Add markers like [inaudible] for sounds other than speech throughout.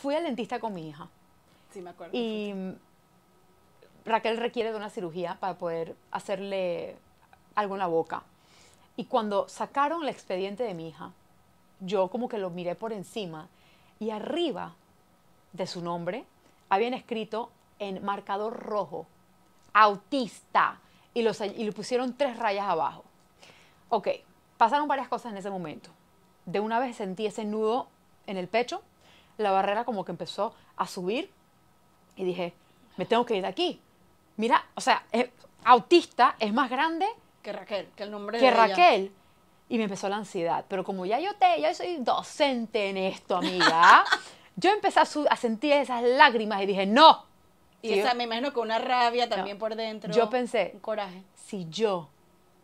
Fui al dentista con mi hija. Y Raquel requiere de una cirugía para poder hacerle algo en la boca. Y cuando sacaron el expediente de mi hija, yo como que lo miré por encima y arriba de su nombre habían escrito en marcador rojo, autista, y, los, y le pusieron tres rayas abajo. Ok, pasaron varias cosas en ese momento. De una vez sentí ese nudo en el pecho, la barrera como que empezó a subir y dije, me tengo que ir de aquí. Mira, o sea, autista es más grande que Raquel, que el nombre que Raquel. Y me empezó la ansiedad, pero como ya yo te, ya soy docente en esto, amiga, [laughs] yo empecé a, sentir esas lágrimas y dije, no. Y, esa, me imagino que una rabia también por dentro. Yo pensé, coraje. si yo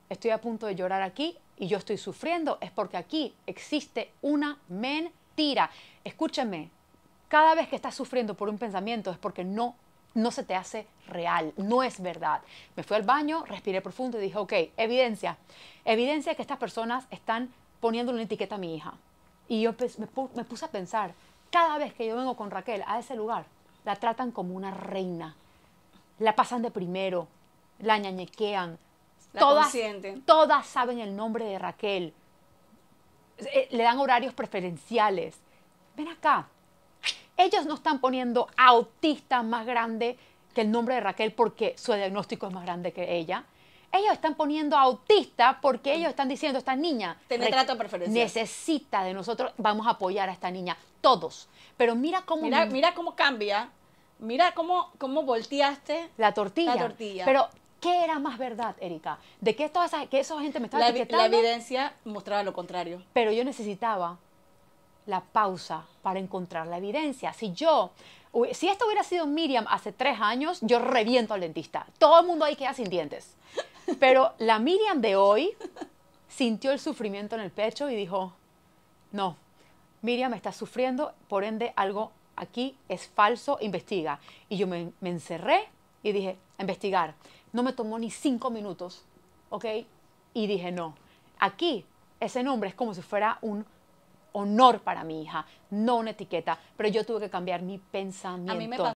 estoy a punto de llorar aquí y yo estoy sufriendo, es porque aquí existe una men mentira. Escúcheme, cada vez que estás sufriendo por un pensamiento es porque no no se te hace real, no es verdad. Me fui al baño, respiré profundo y dije, ok, evidencia, evidencia que estas personas están poniéndole una etiqueta a mi hija. Y yo me puse a pensar, cada vez que yo vengo con Raquel a ese lugar, la tratan como una reina, la pasan de primero, la ñañequean, todas, todas saben el nombre de Raquel eh, le dan horarios preferenciales. Ven acá, ellos no están poniendo autista más grande que el nombre de Raquel porque su diagnóstico es más grande que ella. Ellos están poniendo autista porque ellos están diciendo, esta niña necesita de nosotros, vamos a apoyar a esta niña, todos. Pero mira cómo... Mira, cómo cambia, mira cómo, volteaste la tortilla. la tortilla. Pero ¿Qué era más verdad, Erika? ¿De qué toda esa, que esa gente me estaba la, etiquetando? La evidencia mostraba lo contrario. Pero yo necesitaba la pausa para encontrar la evidencia. Si yo, si esto hubiera sido Miriam hace tres años, yo reviento al dentista. Todo el mundo ahí queda sin dientes. Pero la Miriam de hoy sintió el sufrimiento en el pecho y dijo, no, Miriam está sufriendo, por ende algo aquí es falso, investiga. Y yo me, encerré y dije, investigar. No me tomó ni cinco minutos, ¿ok? Y dije, no, aquí ese nombre es como si fuera un honor para mi hija, no una etiqueta, pero yo tuve que cambiar mi pensamiento.